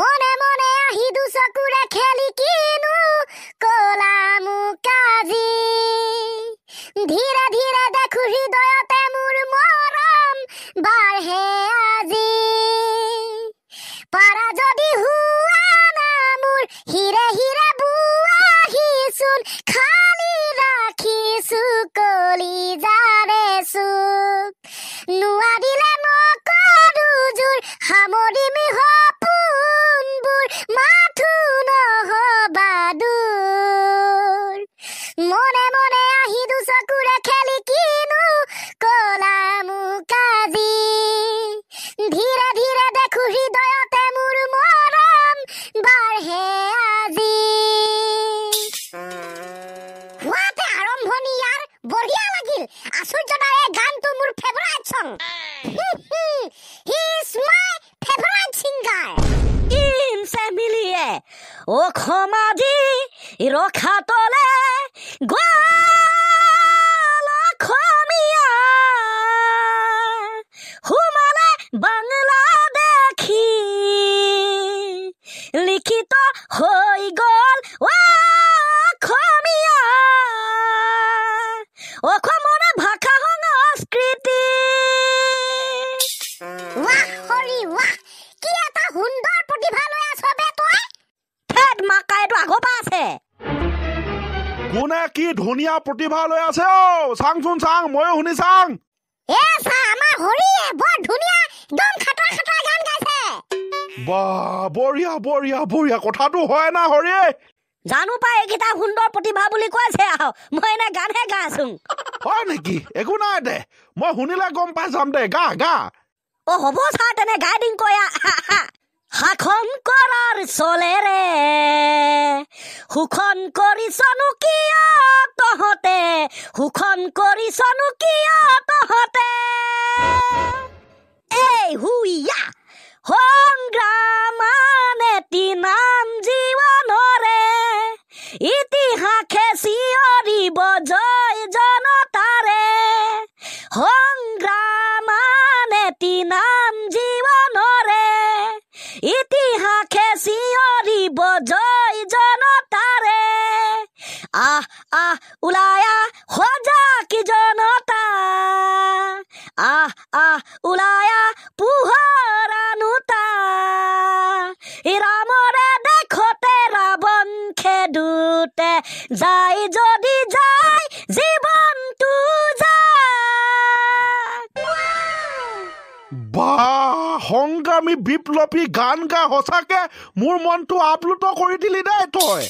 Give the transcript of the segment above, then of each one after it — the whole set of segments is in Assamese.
মনে মনে আহিদু চকুৰে খেলি কিনো কলা মোক আজি ধীৰে ধীৰে দেখো হৃদয়তে মোৰ মৰম বাঢ়ে আজি পাৰা যদি হোৱা না মোৰ হিৰে হিৰে বোৱাহিচোন খালি ৰাখিছো কলি যাৰে চুক নোৱাৰিলে মোক দুযোৰ সামৰিমি হ'ব ও দি রখা তলে খমিয়া হুমালে বাংলা দেখি লিখিত হৈ গ'ল এইটো আগৰ পৰা আছে কোনে কি ধুনীয়া প্ৰতিভা লৈ আছে অ চাং চাং ময়ো শুনি চাং হয় জানো পাই এইকেইটা সুন্দৰ প্ৰতিভা বুলি কৈছে আহ মই এনে গানহে গাইছো একো নাই দে মই শুনিলে গম পাই যাম দে গা গা অ হ'ব চাৰ তেনে শাসন কৰাৰ চলেৰে শোষণ কৰিছনো কিয় তহঁতে শোষণ কৰিছনো কিয় তহঁতে এই হুইয়া সংগ্ৰাম নেতি নাম জীৱনৰে ইতিহাসে চিঞৰিব জয় আমি বিপ্লৱী গান গা সঁচাকে মোৰ মনটো আপ্লুত কৰি দিলি দেই তই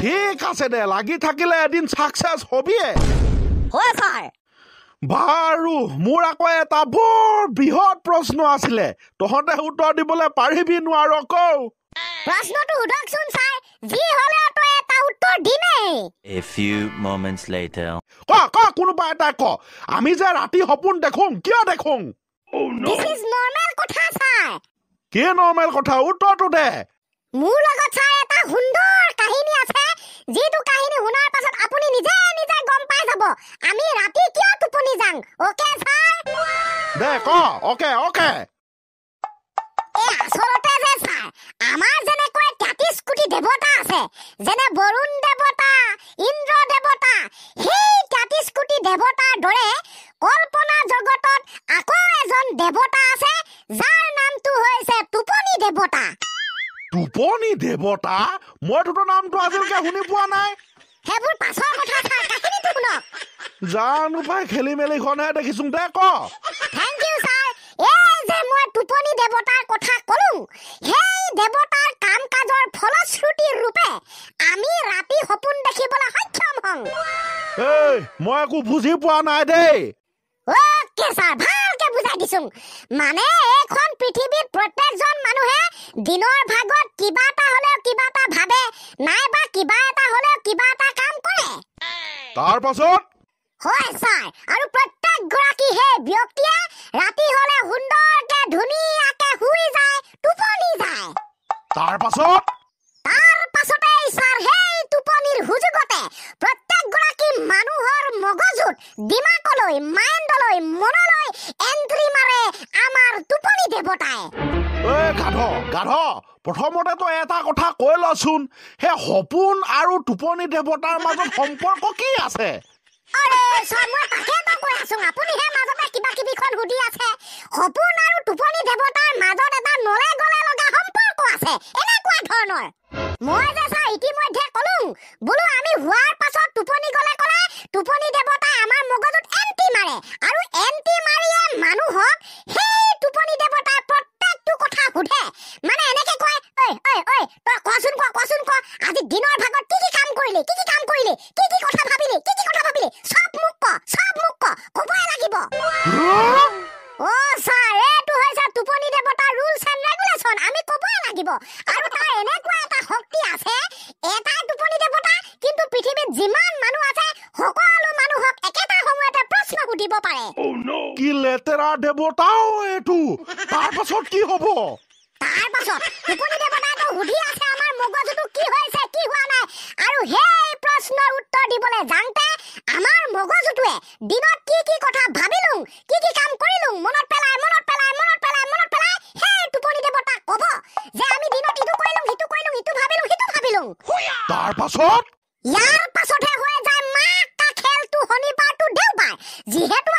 ঠিক আছে দে লাগি থাকিলে এদিন বাৰু মোৰ আকৌ এটা বৰ বৃহৎ প্ৰশ্ন আছিলে তহঁতে উত্তৰ দিবলৈ পাৰিবি নোৱাৰ ক আমি যে ৰাতি সপোন দেখোঁ কিয় দেখোঁ কি নৰমেল কথা উত্তৰটো দে মোৰ লগত চাই এটা সুন্দৰ কাহিনী আছে যিটো কাহিনী চাব আমি ৰাতি কিয় টোপনি যাং অকে দে ক অকে অকে আচলতে যে ছাৰ আমাৰ যেনেকৈ তেত্ৰিশ কোটি দেৱতা আছে যেনে বৰুণ দেৱতা ইন্দ্ৰ দেৱতা সেই তেত্ৰিশ কোটি দেৱতাৰ দৰে কল্পনা জগতত আকৌ এজন দেৱতা আছে যাৰ নামটো হৈছে টোপনি দেৱতা টোপনি দেৱতা মই তোৰ নামটো আজিলৈকে শুনি পোৱা নাই সেইবোৰ পাছৰ কথা কথা কাহিনীটো শুনক জান উপায় খেলি মেলি খনে দেখিছোঁ দে ক থেংক ইউ ছাৰ এ যে মই টুপনি দেৱতাৰ কথা কলো সেই দেৱতাৰ কাম কাজৰ ফলশ্ৰুতি ৰূপে আমি ৰাতি সপোন দেখিবলৈ সক্ষম হওঁ এই মই একো বুজি পোৱা নাই দেই অ'কে ছাৰ ভালকে বুজাই দিছোঁ মানে এইখন পৃথিৱীত প্ৰত্যেকজন মানুহে দিনৰ ভাগত কিবা এটা হলেও কিবা এটা ভাবে নাইবা তাৰ পাছত হয় ছাৰ আৰু প্ৰত্যেক গৰাকী সেই ব্যক্তিয়ে ৰাতি হলে সুন্দৰকে ধুনীয়াকে শুই যায় টোপনি যায় তাৰ পাছত তাৰ পাছতেই ছাৰ সেই টোপনিৰ সুযোগতে প্ৰত্যেক গৰাকী মানুহ মূৰ দিমাকলৈ মাইণ্ডলৈ মনলৈ এণ্ট্ৰি মাৰে আমাৰ টোপনি দেৱতাই গাধ গাধ প্ৰথমতে তই এটা কথা কৈ লচোন সেই সপোন আৰু টোপনি দেৱতাৰ মাজত সম্পৰ্ক কি আছে মই যে চা ইতিমধ্যে কল কি কাম কৰিলি কি কি কথা ভাবিলি কি কি কথা ভাবিলি চব মোক ক চব মোক ক কবই লাগিব অ ছাৰ এইটো হৈছে টোপনি দেৱতা ৰুলছ এণ্ড ৰেগুলেশ্যন আমি কবই লাগিব আৰু তাৰ এনেকুৱা এটা শক্তি আছে এটাই টোপনি দেৱতা কিন্তু পৃথিৱীত যিমান মানুহ আছে সকলো মানুহক একেটা সময়তে প্ৰশ্ন সুধিব পাৰে oh, কি লেতেৰা দেৱতাও এইটো তাৰপাছত কি হ'ব তাৰপাছত টোপনি দেৱতাটো সুধি আছে মগজুটো কি হৈছে কি হোৱা নাই আৰু সেই প্ৰশ্নৰ উত্তৰ দিবলৈ যাওঁতে আমাৰ মগজুটোৱে দিনত কি কি কথা ভাবিলো কি কি কাম কৰিলো মনত পেলাই মনত পেলাই মনত পেলাই মনত পেলাই সেই টোপনি দেৱতাক ক'ব যে আমি দিনত ইটো কৰিলো সিটো কৰিলো ইটো ভাবিলো সিটো ভাবিলো তাৰ পাছত ইয়াৰ পাছতহে হৈ যায় মাক কা খেলটো শনিবাৰটো দেওবাৰ যিহেতু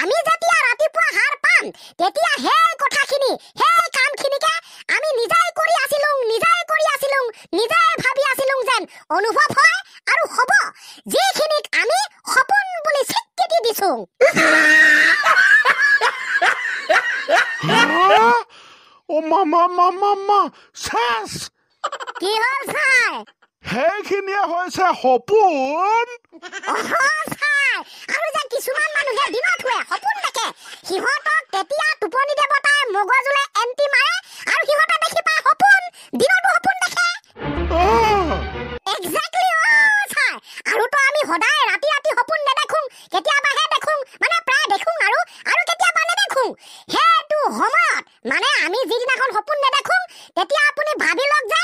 আমি যেতিয়া ৰাতিপুৱা সাৰ পাম তেতিয়া সেই কথাখিনি সেই কামখিনিকে আমি নিজাই কৰি আছিলো নিজাই কৰি আছিলো নিজাই ভাবি আছিলো যেন অনুভৱ হয় আৰু হ'ব যিখিনিক আমি সপোন বুলি স্বীকৃতি দিছো কি হ'ল চাই সেইখিনিয়ে হৈছে সপোন পায় আৰু যে কিছুমান মানুহে দিনত শুৱে সপোন দেখে সিহঁতক তেতিয়া টোপনি দেৱতাই মগজুলে এণ্টি মাৰে আৰু সিহঁতে দেখি পায় সপোন দিনতো সপোন দেখে এক্সেক্টলি অ ছাৰ আৰু তো আমি সদায় ৰাতি ৰাতি সপোন নেদেখোঁ কেতিয়াবাহে দেখোঁ মানে প্ৰায় দেখোঁ আৰু আৰু কেতিয়াবা নেদেখোঁ সেইটো সময়ত মানে আমি যিদিনাখন সপোন নেদেখোঁ তেতিয়া আপুনি ভাবি লওক যে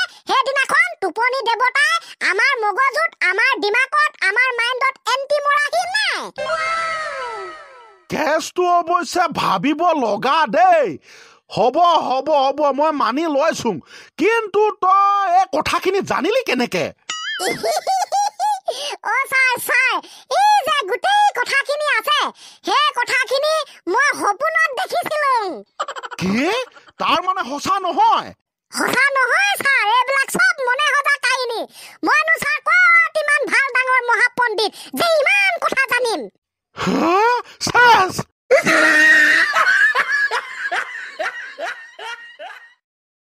ভগৱানী দেৱতাই আমাৰ মগজুত আমাৰ দিমাগত আমাৰ মাইণ্ডত এণ্টি মৰাহি নাই কেছটো অৱশ্যে ভাবিব লগা দেই হ'ব হ'ব হ'ব মই মানি লৈছো কিন্তু তই এই কথাখিনি জানিলি কেনেকে কি তাৰ মানে সঁচা নহয় সঁচা নহয় আমি মানুষা কত ইমান ভাল ডাঙর মহাপণ্ডিত যে ইমান কথা জানিম হ্যাঁ শেষ